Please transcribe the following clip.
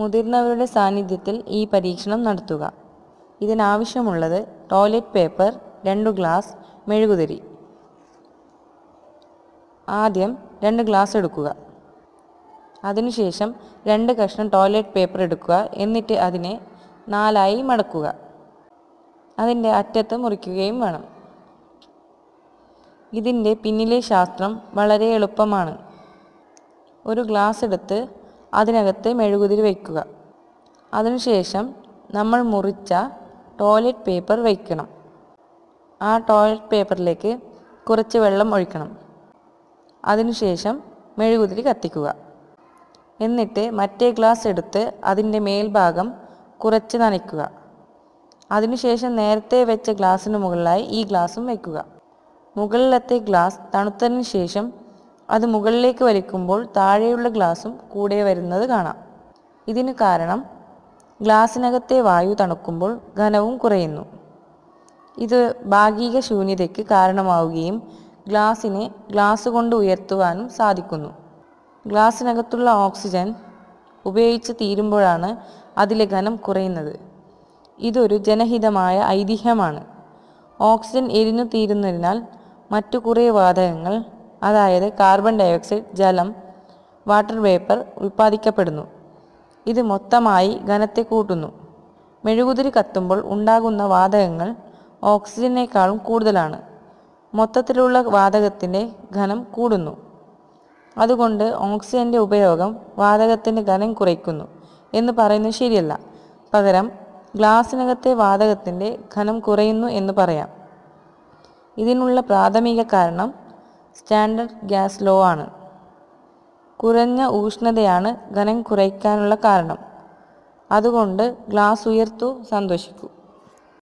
മുതിർന്നവരുടെ സാന്നിധ്യത്തിൽ ഈ പരീക്ഷണം നടത്തുക ഇതിനാവശ്യമുള്ളത് ടോയ്ലറ്റ് പേപ്പർ രണ്ട് ഗ്ലാസ് മെഴുകുതിരി ആദ്യം രണ്ട് ഗ്ലാസ് എടുക്കുക അതിനുശേഷം രണ്ട് കഷ്ണം ടോയ്ലറ്റ് പേപ്പർ എടുക്കുക എന്നിട്ട് അതിനെ നാലായി മടക്കുക അതിൻ്റെ അറ്റത്ത് മുറിക്കുകയും വേണം ഇതിൻ്റെ പിന്നിലെ ശാസ്ത്രം വളരെ എളുപ്പമാണ് ഒരു ഗ്ലാസ് എടുത്ത് അതിനകത്ത് മെഴുകുതിരി വയ്ക്കുക അതിനുശേഷം നമ്മൾ മുറിച്ച ടോയ്ലറ്റ് പേപ്പർ വയ്ക്കണം ആ ടോയ്ലറ്റ് പേപ്പറിലേക്ക് കുറച്ച് വെള്ളം ഒഴിക്കണം അതിനുശേഷം മെഴുകുതിരി കത്തിക്കുക എന്നിട്ട് മറ്റേ ഗ്ലാസ് എടുത്ത് അതിൻ്റെ മേൽഭാഗം കുറച്ച് നനയ്ക്കുക അതിനുശേഷം നേരത്തെ വെച്ച ഗ്ലാസ്സിന് മുകളിലായി ഈ ഗ്ലാസും വയ്ക്കുക മുകളിലത്തെ ഗ്ലാസ് തണുത്തതിന് ശേഷം അത് മുകളിലേക്ക് വലിക്കുമ്പോൾ താഴെയുള്ള ഗ്ലാസും കൂടെ വരുന്നത് കാണാം ഇതിന് കാരണം ഗ്ലാസിനകത്തെ വായു തണുക്കുമ്പോൾ ഘനവും കുറയുന്നു ഇത് ഭാഗിക ശൂന്യതയ്ക്ക് കാരണമാവുകയും ഗ്ലാസിനെ ഗ്ലാസ് കൊണ്ട് ഉയർത്തുവാനും സാധിക്കുന്നു ഗ്ലാസിനകത്തുള്ള ഓക്സിജൻ ഉപയോഗിച്ച് തീരുമ്പോഴാണ് അതിലെ ഘനം കുറയുന്നത് ഇതൊരു ജനഹിതമായ ഐതിഹ്യമാണ് ഓക്സിജൻ എരിഞ്ഞു തീരുന്നതിനാൽ മറ്റു കുറേ വാതകങ്ങൾ അതായത് കാർബൺ ഡയോക്സൈഡ് ജലം വാട്ടർ വേപ്പർ ഉൽപ്പാദിക്കപ്പെടുന്നു ഇത് മൊത്തമായി ഘനത്തെ കൂട്ടുന്നു മെഴുകുതിരി കത്തുമ്പോൾ ഉണ്ടാകുന്ന വാതകങ്ങൾ ഓക്സിജനേക്കാളും കൂടുതലാണ് മൊത്തത്തിലുള്ള വാതകത്തിൻ്റെ ഘനം കൂടുന്നു അതുകൊണ്ട് ഓക്സിജൻ്റെ ഉപയോഗം വാതകത്തിൻ്റെ ഘനം കുറയ്ക്കുന്നു എന്ന് പറയുന്നത് ശരിയല്ല പകരം ഗ്ലാസിനകത്തെ വാതകത്തിൻ്റെ ഘനം കുറയുന്നു എന്ന് പറയാം ഇതിനുള്ള പ്രാഥമിക കാരണം സ്റ്റാൻഡേർഡ് ഗ്യാസ് ലോ ആണ് കുറഞ്ഞ ഊഷ്ണതയാണ് ഖനം കുറയ്ക്കാനുള്ള കാരണം അതുകൊണ്ട് ഗ്ലാസ് ഉയർത്തു സന്തോഷിക്കൂ